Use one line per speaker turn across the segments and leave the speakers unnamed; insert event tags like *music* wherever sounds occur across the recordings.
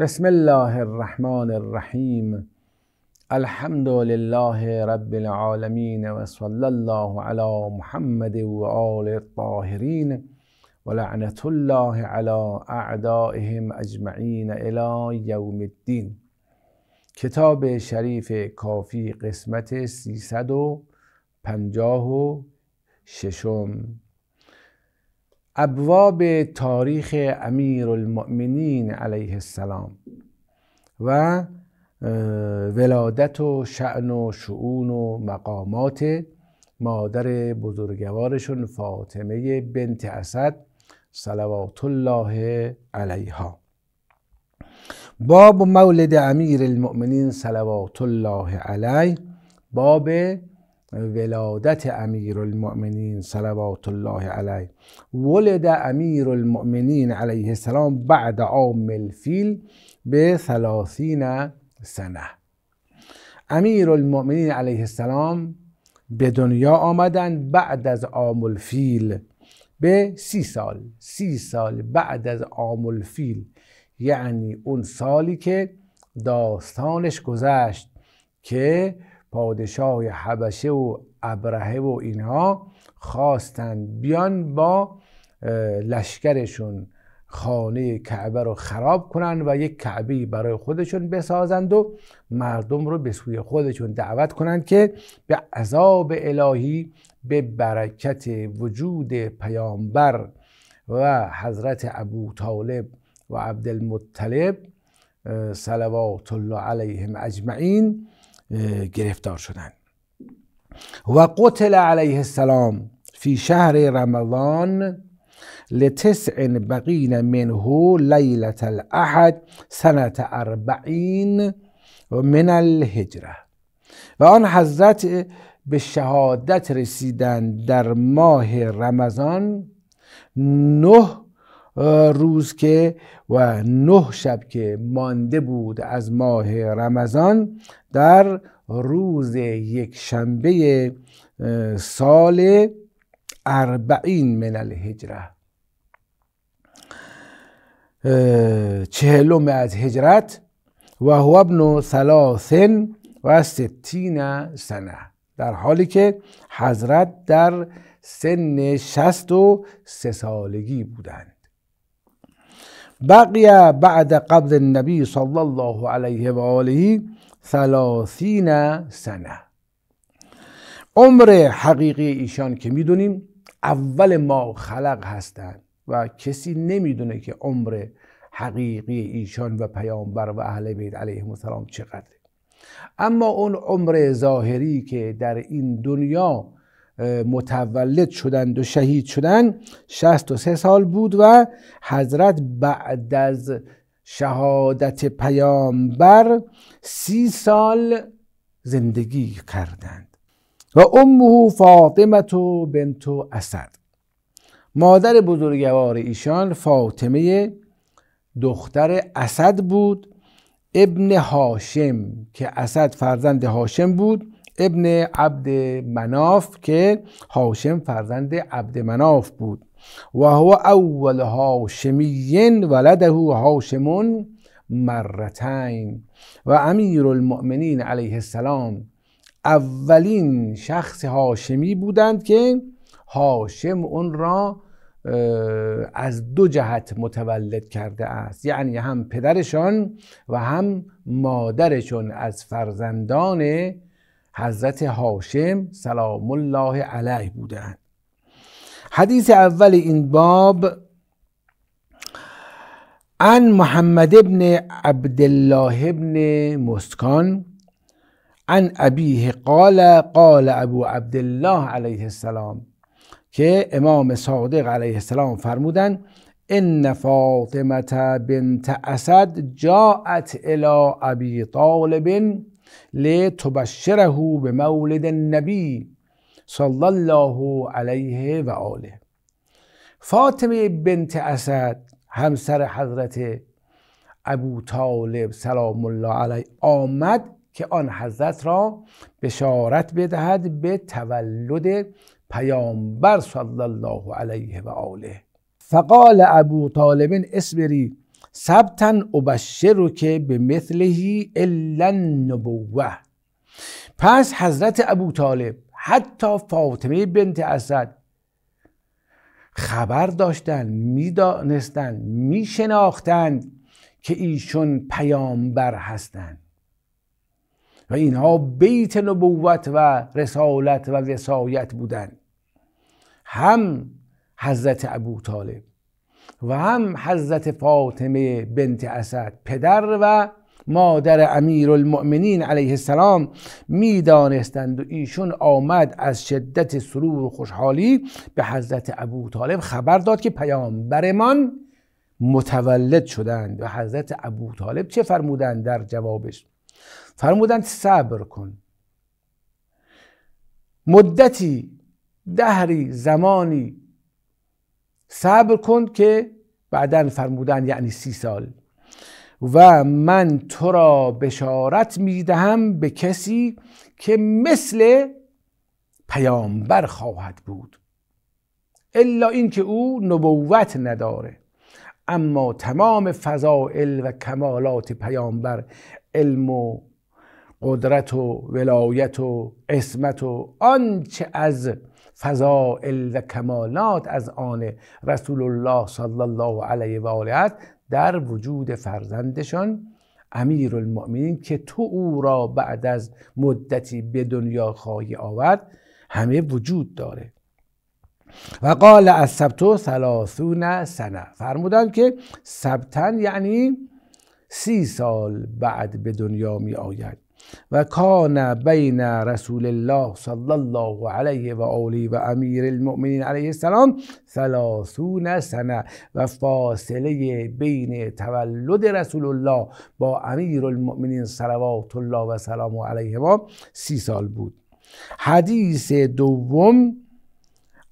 بسم الله الرحمن الرحیم الحمد لله رب العالمین و صلی الله علی محمد و آل الطاهرین و لعنت الله علی اعدائهم اجمعین الی یوم الدین کتاب شریف کافی قسمت 356 و و ششم ابواب تاریخ امیر المؤمنین علیه السلام و ولادت و شعن و شعون و مقامات مادر بزرگوارشون فاطمه بنت اسد صلوات الله علیها باب مولد امیر المؤمنین صلوات الله علیه باب ولادت امیر المؤمنین صلوات الله علیه ولد امیر المؤمنین علیه السلام بعد عام الفیل به ثلاثین سنه امیر المؤمنین علیه السلام به دنیا آمدن بعد از عام الفیل به سی سال سی سال بعد از عام الفیل یعنی اون سالی که داستانش گذشت که پادشاه حبشه و ابرهه و اینها خواستند بیان با لشکرشون خانه کعبه رو خراب کنن و یک کعبه برای خودشون بسازند و مردم رو به سوی خودشون دعوت کنند که به عذاب الهی به برکت وجود پیامبر و حضرت ابو طالب و عبدالمطلب صلوات الله علیهم اجمعین گرفتار شدند و قتل علیه السلام فی شهر رمضان لتسع بقین منه لیلت الاحد سنت اربعین من الهجره و آن حضرت به شهادت رسیدن در ماه رمضان نه روز که و نه شب که مانده بود از ماه رمضان در روز یک شنبه سال اربعین من الهجره چهلوم از هجرت و هو ابن ثلاثن و ستین سنه در حالی که حضرت در سن شست و سه سالگی بودند بقیه بعد قبل النبی صلی الله علیه و آله ثلاثین سنه عمر حقیقی ایشان که میدونیم اول ما خلق هستند و کسی نمیدونه که عمر حقیقی ایشان و پیامبر و اهل بیت علیهم السلام چقدره اما اون عمر ظاهری که در این دنیا متولد شدند و شهید شدند 63 سال بود و حضرت بعد از شهادت پیامبر سی سال زندگی کردند و امه فاطمه بنت اسد مادر بزرگوار ایشان فاطمه دختر اسد بود ابن هاشم که اسد فرزند هاشم بود ابن عبد مناف که هاشم فرزند عبد مناف بود و هو اول هاشمیین ولده هاشمون مرتین و امیر المؤمنین علیه السلام اولین شخص هاشمی بودند که هاشم اون را از دو جهت متولد کرده است یعنی هم پدرشان و هم مادرشان از فرزندان حضرت هاشم سلام الله علیه بودند حدیث اول این باب عن محمد ابن عبدالله ابن مسکان عن ابیه قال قال ابو عبدالله علیه السلام که امام صادق علیه السلام فرمودند ان فاطمه بنت اسد جاءت الى ابی طالب لتبشره به مولد النبی صلی الله علیه و آله فاطمه بنت اسد همسر حضرت ابو طالب سلام الله علیه آمد که آن حضرت را بشارت بدهد به تولد پیامبر صلی الله علیه و آله فقال ابو طالب اسبری سبتن ابشرو رو که به مثلهی الا نبوه پس حضرت ابو طالب حتی فاطمه بنت اسد خبر داشتن میدانستند میشناختند که ایشون پیامبر هستند و اینها بیت نبوت و رسالت و وسایت بودند هم حضرت ابو طالب و هم حضرت فاطمه بنت اسد پدر و مادر امیر المؤمنین علیه السلام میدانستند و ایشون آمد از شدت سرور و خوشحالی به حضرت ابو طالب خبر داد که پیامبرمان متولد شدند و حضرت ابو طالب چه فرمودند در جوابش فرمودند صبر کن مدتی دهری زمانی صبر کن که بعدا فرمودن یعنی سی سال و من تو را بشارت میدهم به کسی که مثل پیامبر خواهد بود الا اینکه او نبوت نداره اما تمام فضائل و کمالات پیامبر علم و قدرت و ولایت و اسمت و آنچه از فضائل و کمالات از آن رسول الله صلی الله علیه و آله در وجود فرزندشان امیر المؤمنین که تو او را بعد از مدتی به دنیا خواهی آورد همه وجود داره و قال از سبتو سلاسون سنه فرمودن که سبتن یعنی سی سال بعد به دنیا می آید و کان بین رسول الله صلی الله علیه و آله و امیر المؤمنین علیه السلام ثلاثون سنه و فاصله بین تولد رسول الله با امیر المؤمنین صلوات الله و سلام علیه ما سی سال بود حدیث دوم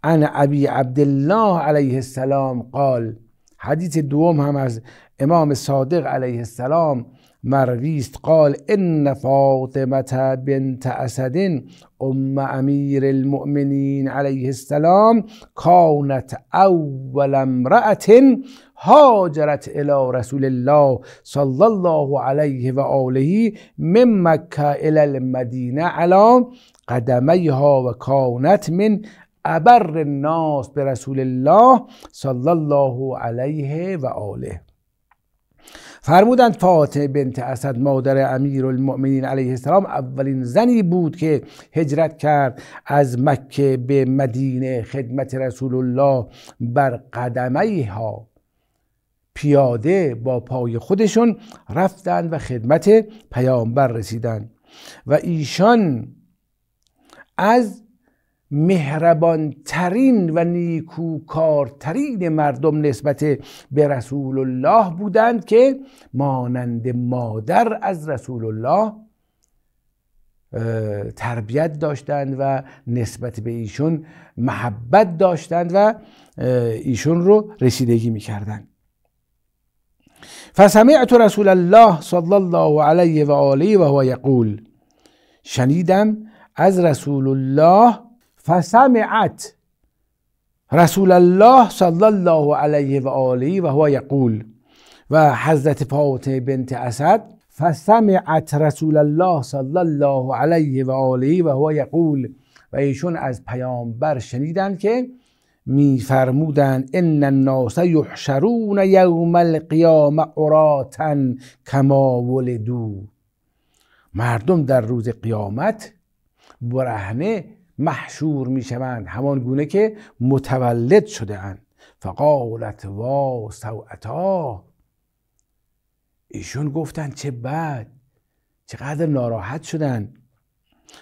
عن ابی عبدالله علیه السلام قال حدیث دوم هم از امام صادق علیه السلام مرویست قال ان فاطمة بنت اسد ام امیر المؤمنین علیه السلام کانت اول امرأة هاجرت الى رسول الله صلی الله علیه و آله من مکه الی المدینه علی قدمیها و کانت من أبر الناس به رسول الله صلی الله علیه و فرمودند فاطمه بنت اسد مادر امیر المؤمنین علیه السلام اولین زنی بود که هجرت کرد از مکه به مدینه خدمت رسول الله بر قدمه ها پیاده با پای خودشون رفتند و خدمت پیامبر رسیدند و ایشان از مهربانترین و نیکوکارترین مردم نسبت به رسول الله بودند که مانند مادر از رسول الله تربیت داشتند و نسبت به ایشون محبت داشتند و ایشون رو رسیدگی میکردند فسمعت رسول الله صلی الله علیه و آله و هو یقول شنیدم از رسول الله فسمعت رسول الله صلی الله علیه و آله و هو یقول و حضرت فاطمه بنت اسد فسمعت رسول الله صلی الله علیه و آله و هو یقول و ایشون از پیامبر شنیدند که میفرمودند ان الناس یحشرون یوم القیامه عراتا کما ولدو مردم در روز قیامت برهنه محشور می شوند همان گونه که متولد شده اند فقالت وا سوعتا ایشون گفتن چه بد چقدر ناراحت شدن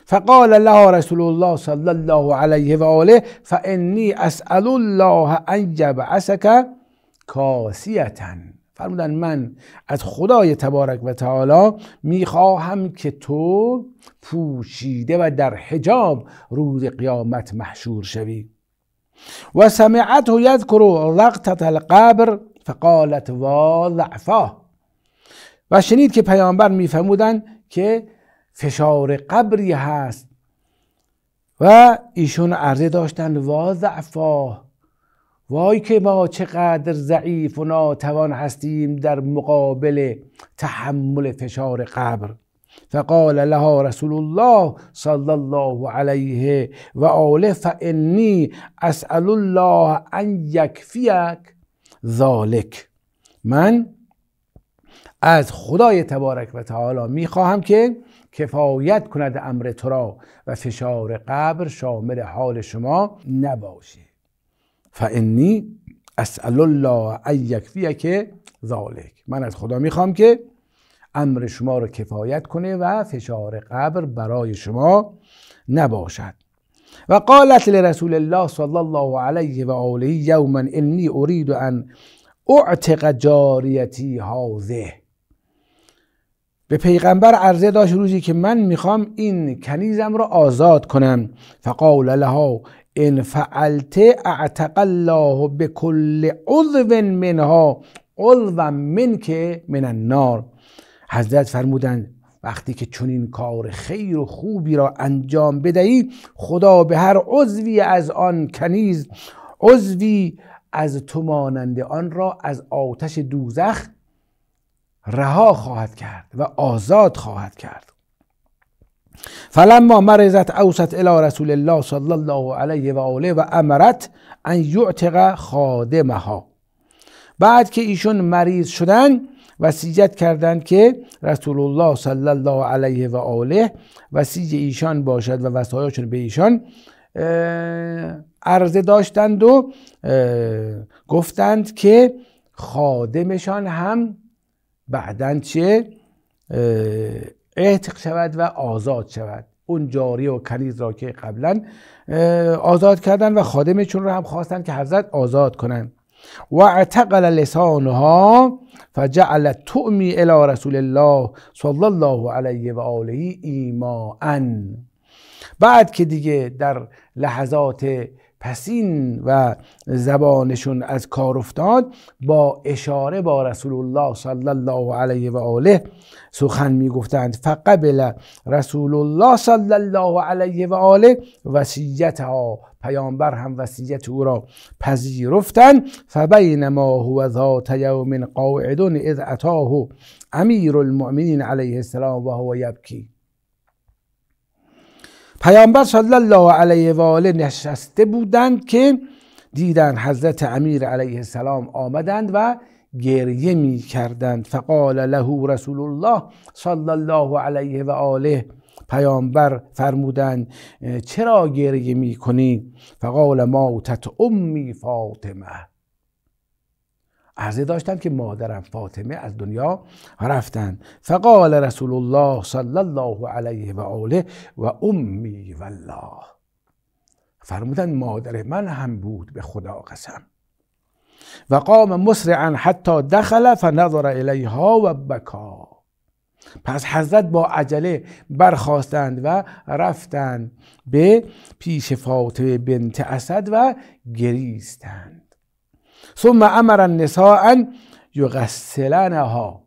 فقال الله رسول الله صلی الله علیه و آله فانی اسال الله ان یبعثک کاسیتا فرمودن من از خدای تبارک و تعالی میخواهم که تو پوشیده و در حجاب روز قیامت محشور شوی و سمعت و یذکر لقطت القبر فقالت و ضعفاه و شنید که پیامبر میفهمودن که فشار قبری هست و ایشون عرضه داشتن و ضعفا وای که ما چقدر ضعیف و ناتوان هستیم در مقابل تحمل فشار قبر فقال لها رسول الله صلی الله علیه و آله فانی اسأل الله ان یکفیک ذالک من از خدای تبارک و تعالی میخواهم که کفایت کند امر تو را و فشار قبر شامل حال شما نباشه فانی اسال الله ان که ذالک من از خدا میخوام که امر شما رو کفایت کنه و فشار قبر برای شما نباشد و قالت لرسول الله صلی الله علیه و آله یوما انی ارید ان اعتق جاریتی هازه به پیغمبر عرضه داشت روزی که من میخوام این کنیزم را آزاد کنم فقال لها ان فعلت اعتق الله به عضو منها عضو من که من النار حضرت فرمودند وقتی که چنین کار خیر و خوبی را انجام بدهی خدا به هر عضوی از آن کنیز عضوی از تو مانند آن را از آتش دوزخ رها خواهد کرد و آزاد خواهد کرد فلما مرزت اوست الی رسول الله صلی الله علیه و آله و امرت ان یعتق خادمها بعد که ایشون مریض شدن وصیت کردند که رسول الله صلی الله علیه و آله وسیج ایشان باشد و وسایاشون به ایشان عرضه داشتند و گفتند که خادمشان هم بعدن چه اعتق شود و آزاد شود اون جاری و کنیز را که قبلا آزاد کردن و خادمشون رو هم خواستن که حضرت آزاد کنن و اعتقل لسانها فجعلت تعمی الی رسول الله صلی الله علیه و آله ایمان بعد که دیگه در لحظات پسین و زبانشون از کار افتاد با اشاره با رسول الله صلی الله علیه و آله سخن میگفتند فقبل رسول الله صلی الله علیه و آله وصیت ها پیامبر هم وصیت او را پذیرفتند فبینما هو ذات یوم قاعدون اذ اتاه امیر المؤمنین علیه السلام و هو یبکی پیامبر صلی الله علیه و آله نشسته بودند که دیدن حضرت امیر علیه السلام آمدند و گریه می کردند فقال له رسول الله صلی الله علیه و آله پیامبر فرمودند چرا گریه می کنی؟ فقال ماتت امی فاطمه عرضه داشتم که مادرم فاطمه از دنیا رفتند فقال رسول الله صلی الله علیه و آله و امی والله فرمودن مادر من هم بود به خدا قسم و قام مسرعا حتی دخل فنظر الیها و بکا پس حضرت با عجله برخواستند و رفتند به پیش فاطمه بنت اسد و گریستند ثم امر النساء یغسلنها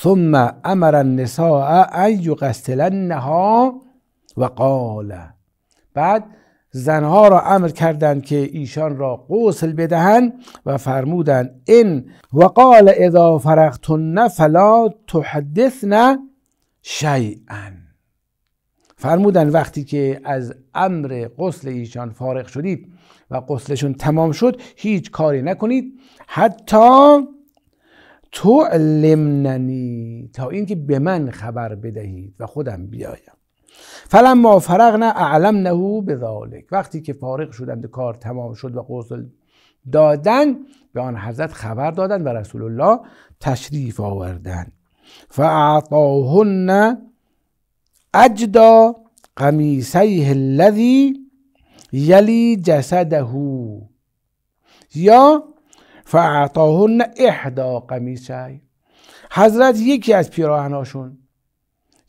ثم امر النساء ان یغسلنها و قال بعد زنها را امر کردند که ایشان را غسل بدهند و فرمودند این و قال اذا فرغتن فلا تحدثن شیئا فرمودند وقتی که از امر غسل ایشان فارغ شدید و قسلشون تمام شد هیچ کاری نکنید حتی تعلمنی تا اینکه به من خبر بدهید و خودم بیایم فلما فرغنا به ذالک وقتی که فارغ شدند کار تمام شد و قسل دادن به آن حضرت خبر دادن و رسول الله تشریف آوردن فاعطاهن اجدا قمیسیه الذی یلی جسده یا فعطاهن احدا قمیسی حضرت یکی از پیراهناشون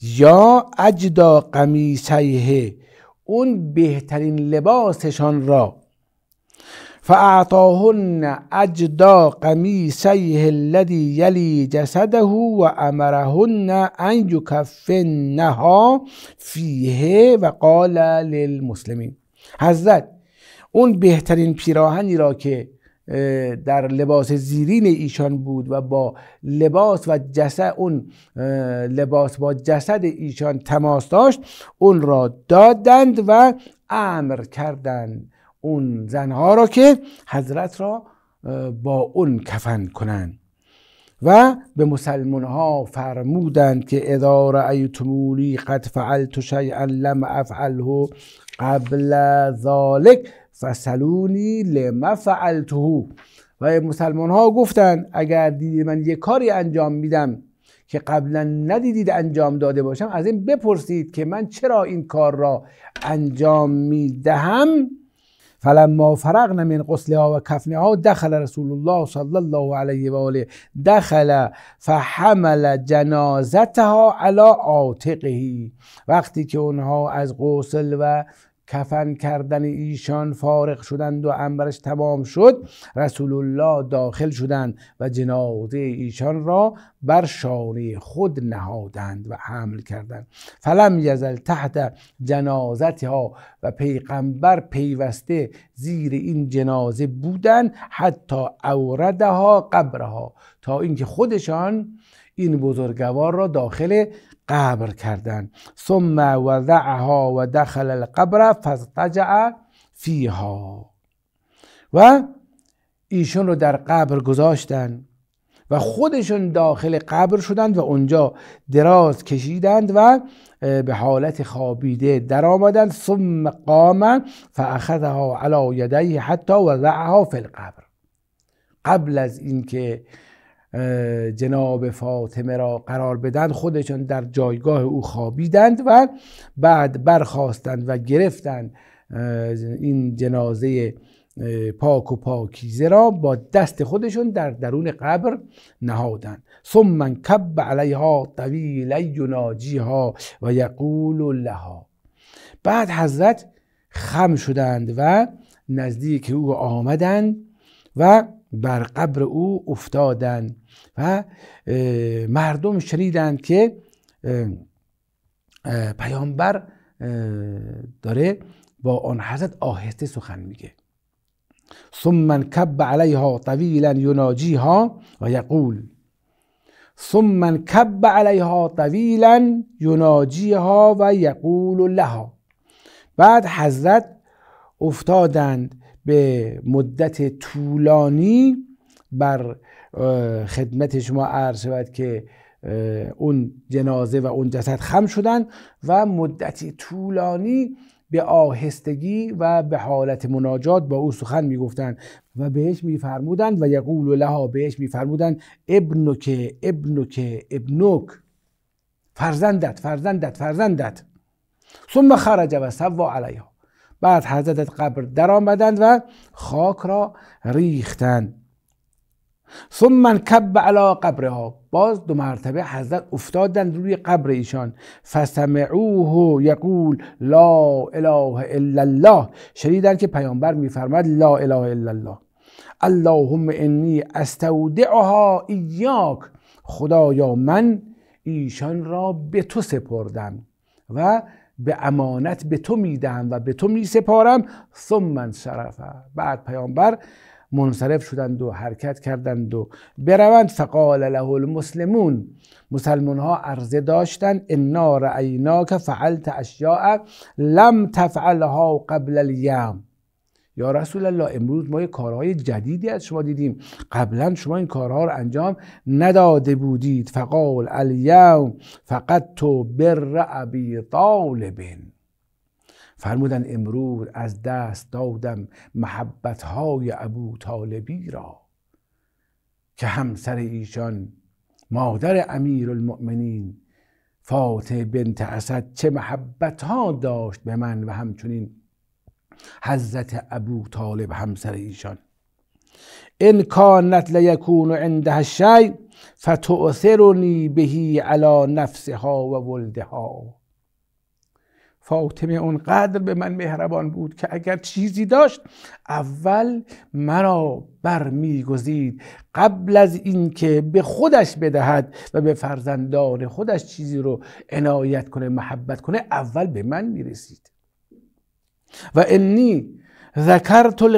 یا اجدا قمیسیه اون بهترین لباسشان را فاعطاهن اجدا قمیسیه الذی یلی جسده و امرهن ان یکفنها فیه و قال للمسلمین حضرت اون بهترین پیراهنی را که در لباس زیرین ایشان بود و با لباس و جسد اون لباس با جسد ایشان تماس داشت اون را دادند و امر کردند اون زنها را که حضرت را با اون کفن کنند و به مسلمان ها فرمودند که اذا ایتمونی قد فعلت شیئا لم افعله قبل ذالک فسلونی لما فعلته و مسلمان ها گفتند اگر دیدید من یک کاری انجام میدم که قبلا ندیدید انجام داده باشم از این بپرسید که من چرا این کار را انجام میدهم فلما فرغنا من غسلها و کفنها دخل رسول الله صلی الله علیه و آله دخل فحمل جنازتها علی عاتقه وقتی که اونها از غسل و کفن کردن ایشان فارغ شدند و امرش تمام شد رسول الله داخل شدند و جنازه ایشان را بر شانه خود نهادند و حمل کردند فلم یزل تحت ها و پیغمبر پیوسته زیر این جنازه بودند حتی اوردها قبرها تا اینکه خودشان این بزرگوار را داخل قبر کردند ثم وضعها و دخل القبر فاضطجع فیها و ایشون رو در قبر گذاشتند و خودشون داخل قبر شدند و اونجا دراز کشیدند و به حالت خوابیده در آمدند ثم قام فاخذها علی یدیه حتی وضعها فی القبر قبل از اینکه جناب فاطمه را قرار بدن خودشان در جایگاه او خوابیدند و بعد برخواستند و گرفتند این جنازه پاک و پاکیزه را با دست خودشون در درون قبر نهادند ثم کب علیها طویل یناجیها و یقول لها بعد حضرت خم شدند و نزدیک او آمدند و بر قبر او افتادند و مردم شنیدند که پیامبر داره با آن حضرت آهسته سخن میگه ثم کب علیها طویلا یناجیها و یقول ثم کب علیها طویلا یناجیها و یقول لها بعد حضرت افتادند به مدت طولانی بر خدمت شما عرض شود که اون جنازه و اون جسد خم شدن و مدت طولانی به آهستگی و به حالت مناجات با او سخن میگفتند و بهش میفرمودند و یقول لها بهش میفرمودند ابنک ابنک ابنک فرزندت فرزندت فرزندت ثم خرج و سوا علیها بعد حضرت قبر در آمدند و خاک را ریختند ثم من کب علا قبرها باز دو مرتبه حضرت افتادند روی قبر ایشان فسمعوه یقول لا اله الا الله شنیدند که پیامبر میفرماد لا اله الا الله اللهم انی استودعها ایاک خدایا من ایشان را به تو سپردم و به امانت به تو میدم و به تو میسپارم ثم من شرفه بعد پیامبر منصرف شدند و حرکت کردند و بروند فقال له المسلمون مسلمون ها عرضه داشتند انا رأینا که فعلت اشیاء لم تفعلها قبل الیام یا رسول الله امروز ما کارهای جدیدی از شما دیدیم قبلا شما این کارها رو انجام نداده بودید فقال الیوم فقط تو بر ابی طالبین فرمودن امروز از دست دادم محبت های ابو طالبی را که همسر ایشان مادر امیر المؤمنین فاطمه بنت اسد چه محبت ها داشت به من و همچنین حضرت ابو طالب همسر ایشان ان کانت لیکون عندها الشی فتؤثرنی بهی علی نفسها و ولدها فاطمه اونقدر به من مهربان بود که اگر چیزی داشت اول مرا برمیگزید قبل از اینکه به خودش بدهد و به فرزندان خودش چیزی رو عنایت کنه محبت کنه اول به من میرسید و انی ذکرت و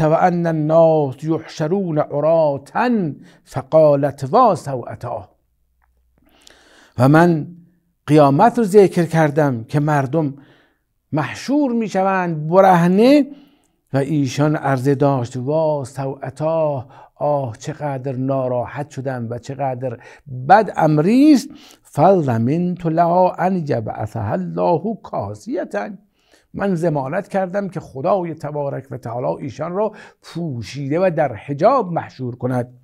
وأن الناس یحشرون عراتن فقالت اتا و من قیامت رو ذکر کردم که مردم محشور میشوند برهنه و ایشان عرضه داشت و سوعتا آه چقدر ناراحت شدم و چقدر بد امریست است فضمنت لها ان یبعثها الله کاسیتا من زمانت کردم که خدای تبارک و تعالی ایشان را پوشیده و در حجاب محشور کند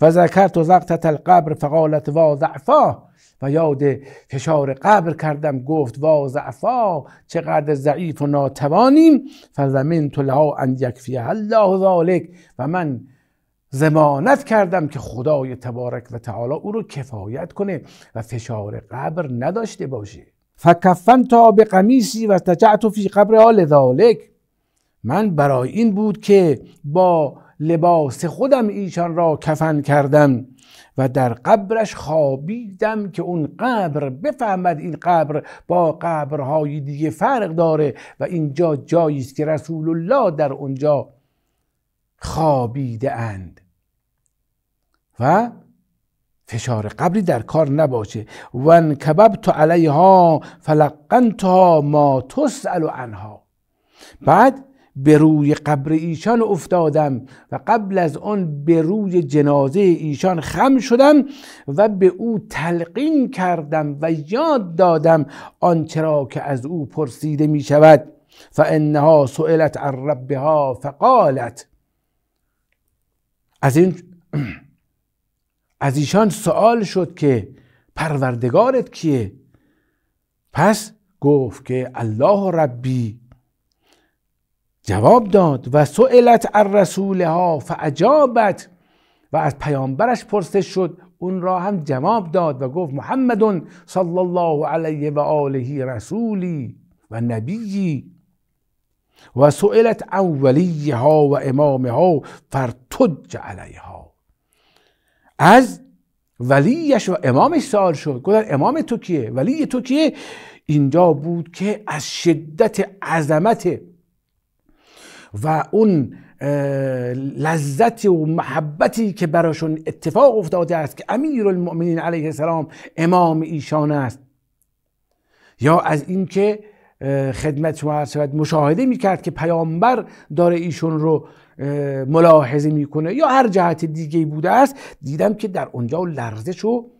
و ذکرت زقطت القبر فقالت وا ضعفا و یاد فشار قبر کردم گفت وا ضعفا چقدر ضعیف و ناتوانیم فزمین تو لها ان یکفی الله ذالک و من زمانت کردم که خدای تبارک و تعالی او رو کفایت کنه و فشار قبر نداشته باشه فکفن تا به قمیسی و تجعت فی قبر حال ذالک من برای این بود که با لباس خودم ایشان را کفن کردم و در قبرش خوابیدم که اون قبر بفهمد این قبر با قبرهای دیگه فرق داره و اینجا جایی است که رسول الله در اونجا خوابیده اند و فشار قبری در کار نباشه و تو علیها فلقنتها ما تسأل عنها بعد به روی قبر ایشان افتادم و قبل از آن به روی جنازه ایشان خم شدم و به او تلقین کردم و یاد دادم آنچرا که از او پرسیده می شود فانها سئلت عن ربها فقالت از این *clears throat* از ایشان سوال شد که پروردگارت کیه پس گفت که الله ربی جواب داد و سئلت الرسولها فعجابت و از پیامبرش پرسش شد اون را هم جواب داد و گفت محمد صلی الله علیه و آله رسولی و نبیی و سئلت اولیها و امامها فرتج علیها از ولیش و امامش سال شد گفتن امام تو کیه ولی تو کیه اینجا بود که از شدت عظمت و اون لذت و محبتی که براشون اتفاق افتاده است که امیر المؤمنین علیه السلام امام ایشان است یا از اینکه خدمت شما هر شود مشاهده میکرد که پیامبر داره ایشون رو ملاحظه میکنه یا هر جهت دیگه بوده است دیدم که در اونجا لرزش و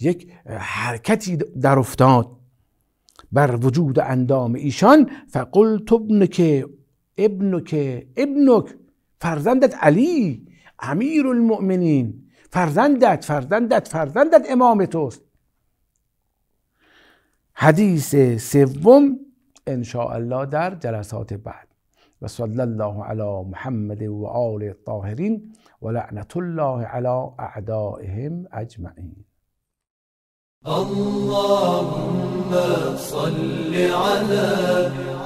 یک حرکتی در افتاد بر وجود اندام ایشان فقلت ابن که ابنک ابنک فرزندت علی امیر المؤمنین فرزندت فرزندت فرزندت امام توست حدیث سوم ان الله در جلسات بعد و صلی الله علی محمد و آل الطاهرین و لعنت الله علی اعدائهم اجمعین اللهم صل علی